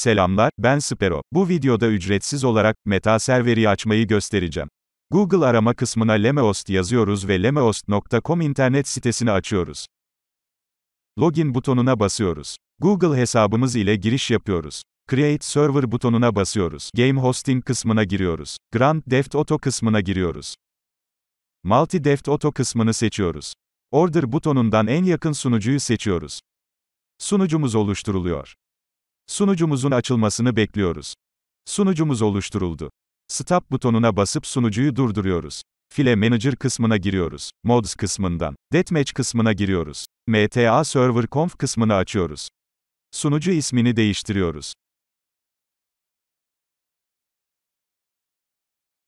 Selamlar, ben Spero. Bu videoda ücretsiz olarak, meta serveri açmayı göstereceğim. Google arama kısmına Lemeost yazıyoruz ve lemeost.com internet sitesini açıyoruz. Login butonuna basıyoruz. Google hesabımız ile giriş yapıyoruz. Create Server butonuna basıyoruz. Game Hosting kısmına giriyoruz. Grand Theft Auto kısmına giriyoruz. Multi Theft Auto kısmını seçiyoruz. Order butonundan en yakın sunucuyu seçiyoruz. Sunucumuz oluşturuluyor. Sunucumuzun açılmasını bekliyoruz. Sunucumuz oluşturuldu. Stop butonuna basıp sunucuyu durduruyoruz. File Manager kısmına giriyoruz. Mods kısmından. Deathmatch kısmına giriyoruz. MTA Server Conf kısmını açıyoruz. Sunucu ismini değiştiriyoruz.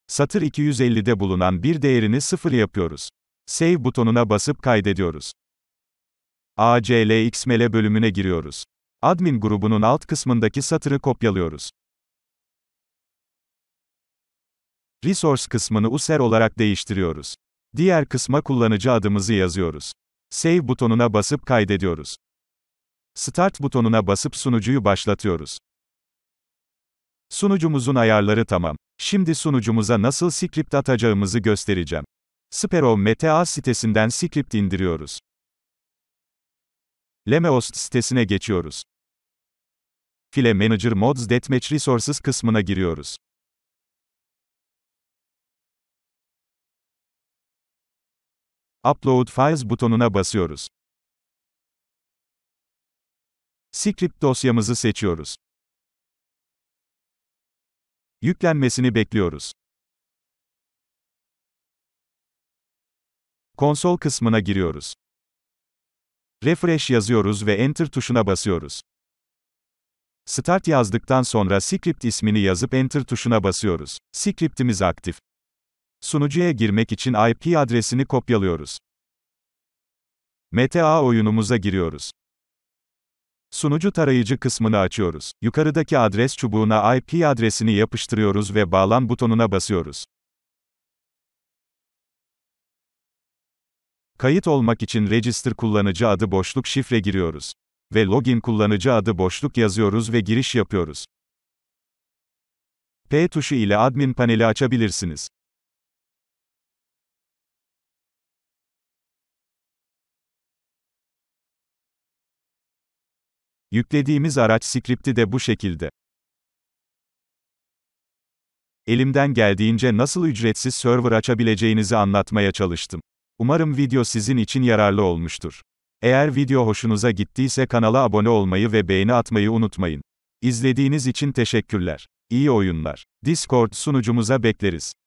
Satır 250'de bulunan bir değerini sıfır yapıyoruz. Save butonuna basıp kaydediyoruz. ACL XML bölümüne giriyoruz. Admin grubunun alt kısmındaki satırı kopyalıyoruz. Resource kısmını user olarak değiştiriyoruz. Diğer kısma kullanıcı adımızı yazıyoruz. Save butonuna basıp kaydediyoruz. Start butonuna basıp sunucuyu başlatıyoruz. Sunucumuzun ayarları tamam. Şimdi sunucumuza nasıl script atacağımızı göstereceğim. Spero Meta sitesinden script indiriyoruz. Lemeost sitesine geçiyoruz. File Manager Mods Deathmatch Resources kısmına giriyoruz. Upload Files butonuna basıyoruz. Script dosyamızı seçiyoruz. Yüklenmesini bekliyoruz. Konsol kısmına giriyoruz. Refresh yazıyoruz ve Enter tuşuna basıyoruz. Start yazdıktan sonra script ismini yazıp enter tuşuna basıyoruz. Script'imiz aktif. Sunucuya girmek için IP adresini kopyalıyoruz. MTA oyunumuza giriyoruz. Sunucu tarayıcı kısmını açıyoruz. Yukarıdaki adres çubuğuna IP adresini yapıştırıyoruz ve bağlan butonuna basıyoruz. Kayıt olmak için register kullanıcı adı boşluk şifre giriyoruz ve login kullanıcı adı boşluk yazıyoruz ve giriş yapıyoruz. P tuşu ile admin paneli açabilirsiniz. Yüklediğimiz araç skripti de bu şekilde. Elimden geldiğince nasıl ücretsiz server açabileceğinizi anlatmaya çalıştım. Umarım video sizin için yararlı olmuştur. Eğer video hoşunuza gittiyse kanala abone olmayı ve beğeni atmayı unutmayın. İzlediğiniz için teşekkürler. İyi oyunlar. Discord sunucumuza bekleriz.